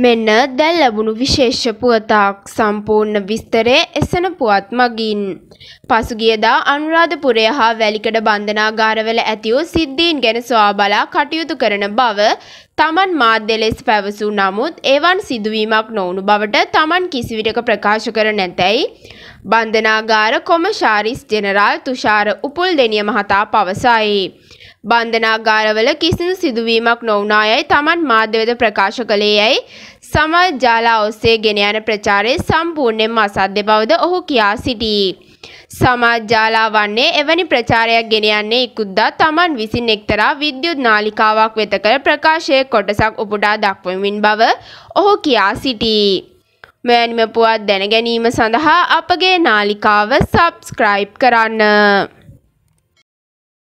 මෙන්න දැල් ලැබුණු විශේෂ පුවතක් සම්පූර්ණ විස්තරය එසන පුවත් මගින්. පසුගියදා අනුරාධපුරය හා වැලිකඩ බන්ධනාගාරවල ඇතිවූ සිද්ධීන් ගැන ස්වාබලා කටයුතු කරන බව තමන් මාධ්‍ය ලෙස් පැවසූ නමුත් ඒවන් සිදුවීමක් නොවුණු බවට තමන් කිසිවිටක ප්‍රකාශ කර නැතැයි. බන්ධනාගාර කොමශාරිස් ජෙනරාල් තුෂාර උපුල් දෙනිය මහතා පවසයි. බන්ධනාගාරවල කිසිදු සිදුවීමක් නොවුනා යයි තමන් මාධ්‍යවේද ප්‍රකාශ කළේ යයි සමාජ ජාලා ඔස්සේ ගෙන යන ප්‍රචාරය සම්පූර්ණයෙන්ම අසත්‍ය බවද ඔහු කියා සිටී. සමාජාලා වන්නේ එවැනි ප්‍රචාරයක් ගෙන යන්නේ ඉක්ුද්දා තමන් විසින් එක්තරා විද්‍යුත් නාලිකාවක් වෙත කළ ප්‍රකාශයේ කොටසක් උපුටා දක්වමින් බව ඔහු කියා සිටී. මෙවැනිම පුවත් දැන ගැනීම සඳහා අපගේ නාලිකාව සබස්ක්‍රයිබ් කරන්න.